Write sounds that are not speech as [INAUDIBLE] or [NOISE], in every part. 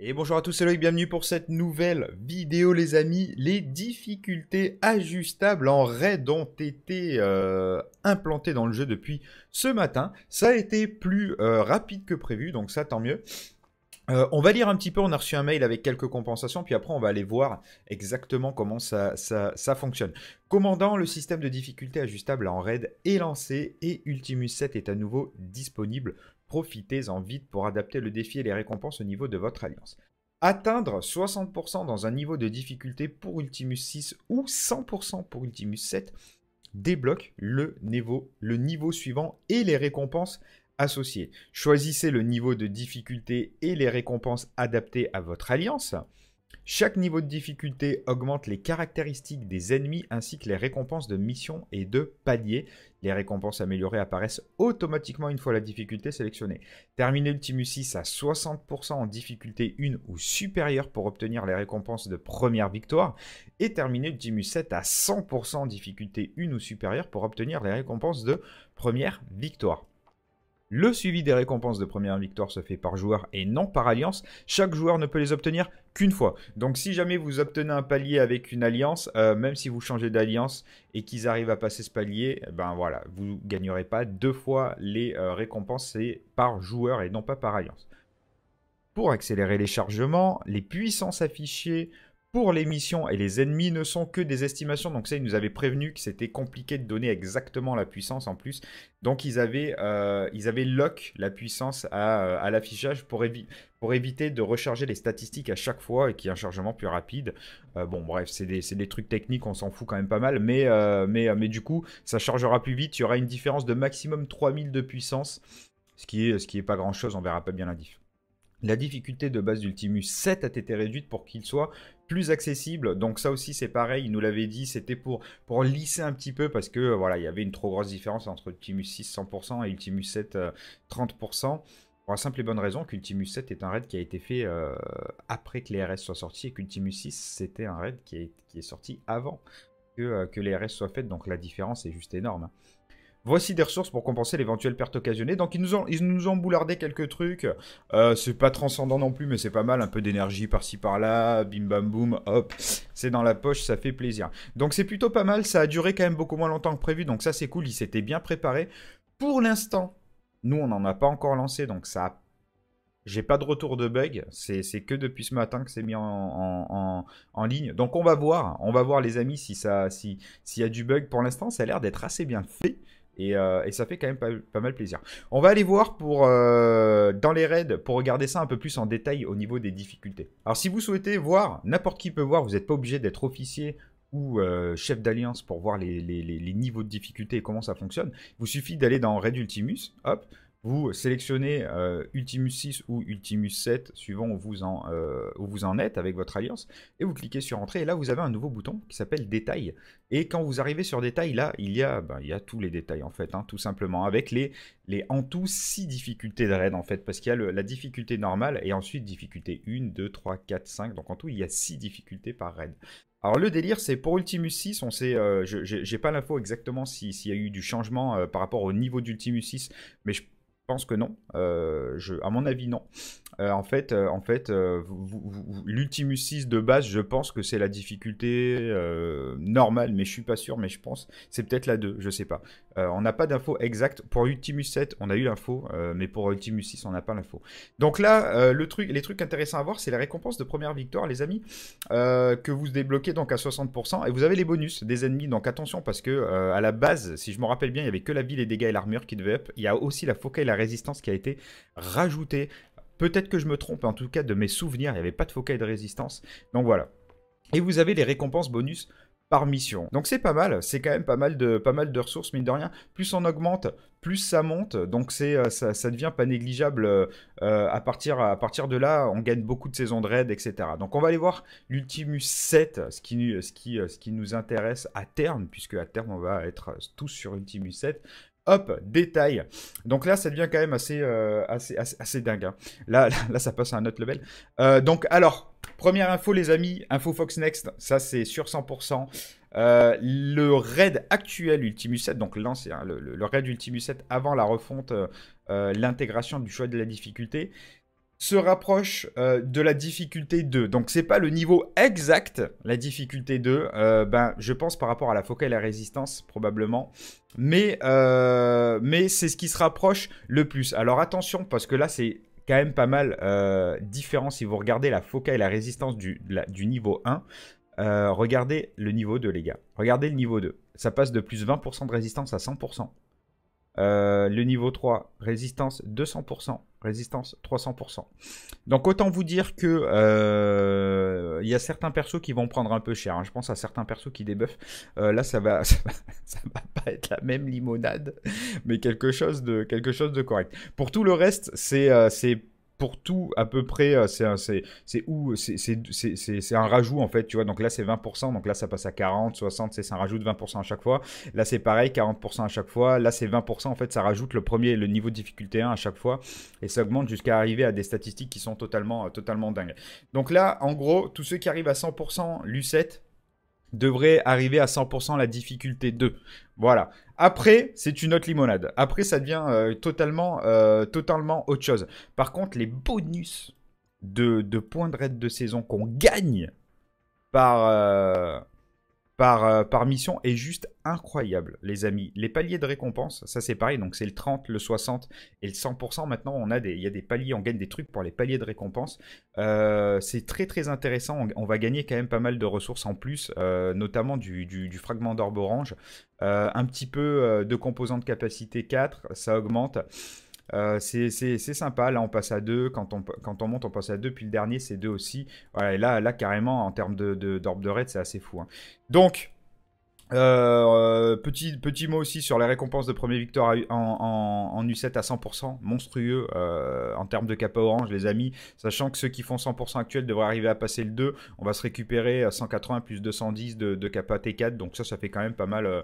Et bonjour à tous, c'est Loïc, bienvenue pour cette nouvelle vidéo les amis. Les difficultés ajustables en raid ont été euh, implantées dans le jeu depuis ce matin. Ça a été plus euh, rapide que prévu, donc ça tant mieux. Euh, on va lire un petit peu, on a reçu un mail avec quelques compensations, puis après on va aller voir exactement comment ça, ça, ça fonctionne. Commandant, le système de difficulté ajustable en raid est lancé et Ultimus 7 est à nouveau disponible profitez-en vite pour adapter le défi et les récompenses au niveau de votre alliance. Atteindre 60% dans un niveau de difficulté pour Ultimus 6 ou 100% pour Ultimus 7 débloque le niveau, le niveau suivant et les récompenses associées. Choisissez le niveau de difficulté et les récompenses adaptées à votre alliance. Chaque niveau de difficulté augmente les caractéristiques des ennemis ainsi que les récompenses de mission et de palier. Les récompenses améliorées apparaissent automatiquement une fois la difficulté sélectionnée. Terminez Ultimus 6 à 60% en difficulté 1 ou supérieure pour obtenir les récompenses de première victoire. Et terminez Ultimus 7 à 100% en difficulté 1 ou supérieure pour obtenir les récompenses de première victoire. Le suivi des récompenses de première victoire se fait par joueur et non par alliance. Chaque joueur ne peut les obtenir une fois. Donc si jamais vous obtenez un palier avec une alliance, euh, même si vous changez d'alliance et qu'ils arrivent à passer ce palier, eh ben voilà, vous gagnerez pas deux fois les euh, récompenses par joueur et non pas par alliance. Pour accélérer les chargements, les puissances affichées pour les missions, et les ennemis ne sont que des estimations. Donc ça, ils nous avaient prévenu que c'était compliqué de donner exactement la puissance en plus. Donc ils avaient, euh, lock la puissance à, euh, l'affichage pour, éviter de recharger les statistiques à chaque fois et qu'il y ait un chargement plus rapide. Euh, bon bref, c'est des, trucs techniques, on s'en fout quand même pas mal. Mais, mais, mais du coup, ça chargera plus vite. Il y aura une différence de maximum 3000 de puissance. Ce qui est, ce qui est pas grand chose, on verra pas bien la différence. La difficulté de base d'Ultimus 7 a été réduite pour qu'il soit plus accessible. Donc ça aussi c'est pareil, il nous l'avait dit, c'était pour, pour lisser un petit peu parce que voilà, il y avait une trop grosse différence entre Ultimus 6 100% et Ultimus 7 30%. Euh, pour la simple et bonne raison qu'Ultimus 7 est un raid qui a été fait euh, après que les RS soient sortis et qu'Ultimus 6 c'était un raid qui est, qui est sorti avant que, euh, que les RS soient faites. Donc la différence est juste énorme. Voici des ressources pour compenser l'éventuelle perte occasionnée. Donc ils nous ont, ils nous ont boulardé quelques trucs. Ce euh, c'est pas transcendant non plus, mais c'est pas mal. Un peu d'énergie par-ci par-là, bim bam boum, hop. C'est dans la poche, ça fait plaisir. Donc c'est plutôt pas mal. Ça a duré quand même beaucoup moins longtemps que prévu. Donc ça c'est cool, ils s'étaient bien préparés. Pour l'instant, nous on n'en a pas encore lancé, donc ça j'ai pas de retour de bug, c'est que depuis ce matin que c'est mis en, en, ligne. Donc on va voir, on va voir les amis si ça, s'il y a du bug. Pour l'instant, ça a l'air d'être assez bien fait. Euh, et, ça fait quand même pas, mal plaisir. On va aller voir pour, euh, dans les raids pour regarder ça un peu plus en détail au niveau des difficultés. Alors si vous souhaitez voir, n'importe qui peut voir, vous n'êtes pas obligé d'être officier ou euh, chef d'alliance pour voir les, niveaux de difficulté et comment ça fonctionne. Il vous suffit d'aller dans Raid Ultimus, hop, vous sélectionnez euh, Ultimus 6 ou Ultimus 7, suivant où vous, en, euh, vous en êtes avec votre alliance, et vous cliquez sur Entrée, et là vous avez un nouveau bouton qui s'appelle Détail. Et quand vous arrivez sur Détail, là il y a, ben, il y tous les détails en fait, hein, tout simplement, avec les, les en tout 6 difficultés de raid en fait, parce qu'il y a la difficulté normale, et ensuite difficulté 1, 2, 3, 4, 5, donc en tout il y a 6 difficultés par raid. Alors le délire, c'est pour Ultimus 6, on sait, euh, je j'ai pas l'info exactement s'il y a eu du changement par rapport au niveau d'Ultimus 6, mais je pense que non. Euh, je, à mon avis, non. Euh, en fait, euh, en fait l'Ultimus 6 de base, je pense que c'est la difficulté normale, mais je suis pas sûr, mais je pense. C'est peut-être la 2, je sais pas. on n'a pas d'info exacte, Pour Ultimus 7, on a eu l'info, mais pour Ultimus 6, on n'a pas l'info. Donc là, le truc, les trucs intéressants à voir, c'est la récompense de première victoire, les amis, que vous débloquez donc à 60%. Et vous avez les bonus des ennemis, donc attention, parce que à la base, si je me rappelle bien, il n'y avait que la vie, les dégâts et l'armure qui devaient up. Il y a aussi la focale la résistance qui a été rajoutée. Peut-être que je me trompe, en tout cas de mes souvenirs, il n'y avait pas de Focal de résistance. Donc voilà. Et vous avez les récompenses bonus par mission. Donc c'est pas mal, c'est quand même pas mal de pas mal de ressources mine de rien. Plus on augmente, plus ça monte, donc c'est euh, ça, ne devient pas négligeable euh, euh, à partir à partir de là, on gagne beaucoup de saisons de raid, etc. Donc on va aller voir l'Ultimus 7, ce qui ce qui ce qui nous intéresse à terme, puisque à terme on va être tous sur Ultimus 7. Hop, détail. Donc là, ça devient quand même assez, euh, assez, assez, dingue. Hein. Là, là, ça passe à un autre level. Euh, donc alors, première info les amis, info Fox Next, ça c'est sur 100%. Euh, le raid actuel Ultimus 7, donc l'ancien, hein, le, le, raid Ultimus 7 avant la refonte, l'intégration du choix de la difficulté, se rapproche euh, de la difficulté 2. Donc ce n'est pas le niveau exact, la difficulté 2, euh, ben, je pense par rapport à la focale et la résistance probablement, mais, euh, mais c'est ce qui se rapproche le plus. Alors attention, parce que là c'est quand même pas mal différent si vous regardez la focale et la résistance du, du niveau 1. regardez le niveau 2 les gars, regardez le niveau 2, ça passe de plus 20% de résistance à 100%. Euh, le niveau 3, résistance 200%, résistance 300%. Donc autant vous dire que euh, il y a certains persos qui vont prendre un peu cher. Hein. Je pense à certains persos qui débuffent. Euh, là, ça va, ça [LAUGHS] va, ça va, pas être la même limonade, mais quelque chose de, quelque chose de correct. Pour tout le reste, c'est pour tout à peu près, euh, c'est où C'est un rajout en fait, tu vois. Donc là, c'est 20%, donc là, ça passe à 40, 60, c'est un rajout de 20% à chaque fois. Là, c'est pareil, 40% à chaque fois. Là, c'est 20%, en fait, ça rajoute le premier, le niveau de difficulté 1 à chaque fois. Et ça augmente jusqu'à arriver à des statistiques qui sont totalement, totalement dingues. Donc là, en gros, tous ceux qui arrivent à 100%, lu devrait arriver à 100% la difficulté 2. Voilà. Après, c'est une autre limonade. Après, ça devient euh, totalement, euh, totalement autre chose. Par contre, les bonus de, de points de raid de saison qu'on gagne par, euh, euh, par, mission est juste incroyable, les amis. Les paliers de récompense, ça c'est pareil, donc c'est le 30, le 60 et le 100%. Maintenant, on a des, il y a des paliers, on gagne des trucs pour les paliers de récompense. Euh, c'est très très intéressant, on, va gagner quand même pas mal de ressources en plus, euh, notamment du, du, fragment d'orbe orange. un petit peu de de capacité 4, ça augmente. Euh, c'est sympa. Là, on passe à deux. Quand on, quand on monte, on passe à deux. Puis le dernier, c'est deux aussi. là, là carrément, en termes d'orbe de, de raid, c'est assez fou. Hein. Donc, euh, euh, petit, petit mot aussi sur les récompenses de premier victoire en, U7 à 100%, monstrueux euh, en termes de capa orange, les amis. Sachant que ceux qui font 100% actuel devraient arriver à passer le 2, on va se récupérer à 180 plus 210 de, de capa T4, donc ça, ça fait quand même pas mal, euh,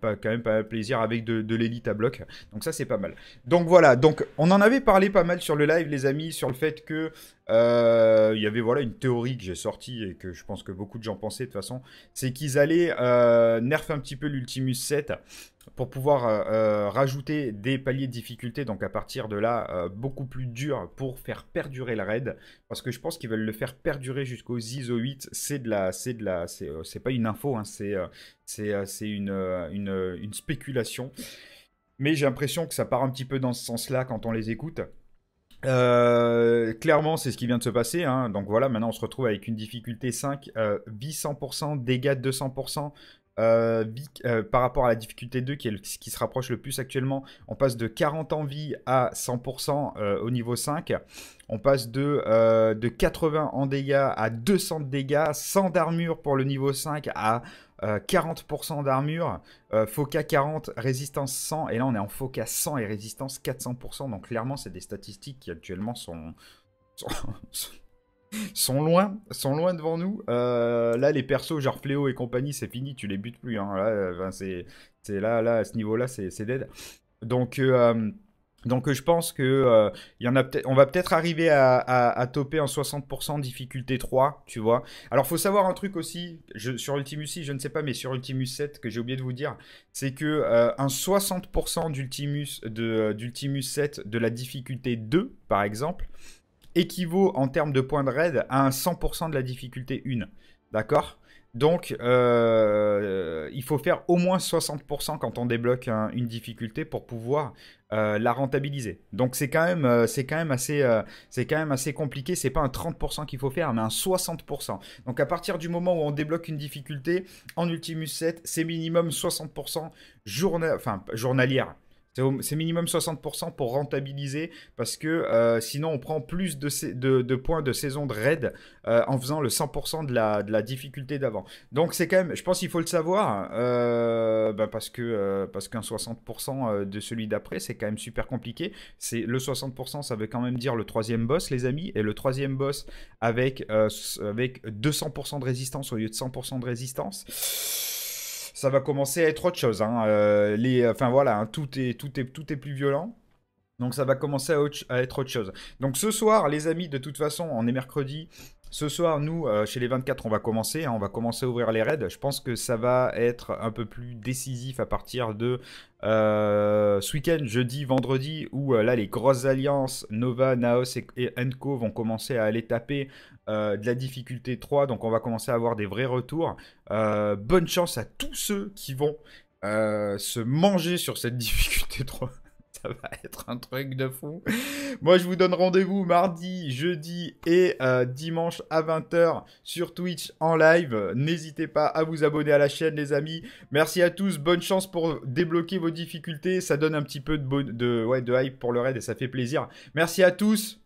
pas, pas mal plaisir avec de, de l'élite à bloc, donc ça, c'est pas mal. Donc voilà, donc on en avait parlé pas mal sur le live, les amis, sur le fait que euh, il y avait voilà une théorie que j'ai sortie et que je pense que beaucoup de gens pensaient de toute façon, c'est qu'ils allaient euh, nerf un petit peu l'Ultimus 7 pour pouvoir euh, rajouter des paliers de difficulté, donc à partir de là, beaucoup plus dur pour faire perdurer le raid, parce que je pense qu'ils veulent le faire perdurer jusqu'aux ISO 8, c'est de la, c'est de la, c'est pas une info, hein, c'est une, une, une spéculation, mais j'ai l'impression que ça part un petit peu dans ce sens-là quand on les écoute, euh, clairement, c'est ce qui vient de se passer. Hein. Donc voilà, maintenant on se retrouve avec une difficulté 5, vie 100%, dégâts 200%. Euh, euh, par rapport à la difficulté 2 qui est ce qui se rapproche le plus actuellement, on passe de 40 en vie à 100% au niveau 5. On passe de, de 80 en dégâts à 200 de dégâts, 100 d'armure pour le niveau 5 à 40% euh, d'armure, euh, Foca 40, résistance 100, et là on est en Foca 100 et résistance 400%, donc clairement c'est des statistiques qui actuellement sont... sont, [LAUGHS] loin, sont loin devant nous. Euh, là, les persos genre Fléau et compagnie, c'est fini, tu les butes plus. Hein. Là, c'est là, là, à ce niveau-là, c'est dead. Donc, donc euh, je pense que euh, y en a on va peut-être arriver à, à, toper en 60% difficulté 3, tu vois. Alors faut savoir un truc aussi, sur Ultimus 6, je ne sais pas, mais sur Ultimus 7, que j'ai oublié de vous dire, c'est que euh, un 60% d'Ultimus 7 de la difficulté 2, par exemple, équivaut en termes de points de raid à un 100% de la difficulté 1. D'accord donc, euh, il faut faire au moins 60% quand on débloque une difficulté pour pouvoir euh, la rentabiliser. Donc, c'est quand même, euh, quand même assez, compliqué. Ce n'est pas un 30% qu'il faut faire, mais un 60%. Donc, à partir du moment où on débloque une difficulté en Ultimus 7, c'est minimum 60% journalière. C'est minimum 60% pour rentabiliser parce que euh, sinon on prend plus de, points de saison de raid euh, en faisant le 100% de la, difficulté d'avant. Donc c'est quand même, je pense qu'il faut le savoir euh, bah, parce que parce qu'un 60% de celui d'après c'est quand même super compliqué. C'est le 60% ça veut quand même dire le troisième boss les amis et le troisième boss avec avec 200% de résistance au lieu de 100% de résistance ça va commencer à être autre chose. Hein. Euh, les, enfin voilà, hein, tout, est, tout, est, tout est plus violent. Donc ça va commencer à, être autre chose. Donc ce soir, les amis, de toute façon, on est mercredi, ce soir, nous, euh, chez les 24, on va commencer. Hein, on va commencer à ouvrir les raids. Je pense que ça va être un peu plus décisif à partir de euh, ce week-end, jeudi, vendredi, où euh, là, les grosses alliances, Nova, Naos et, et vont commencer à aller taper de la difficulté 3. Donc, on va commencer à avoir des vrais retours. bonne chance à tous ceux qui vont se manger sur cette [LAUGHS] difficulté 3 ça va être un truc de fou. Moi, je vous donne rendez-vous mardi, jeudi et euh, dimanche à 20h sur Twitch en live. N'hésitez pas à vous abonner à la chaîne, les amis. Merci à tous. Bonne chance pour débloquer vos difficultés. Ça donne un petit peu de, de, ouais, de hype pour le raid et ça fait plaisir. Merci à tous.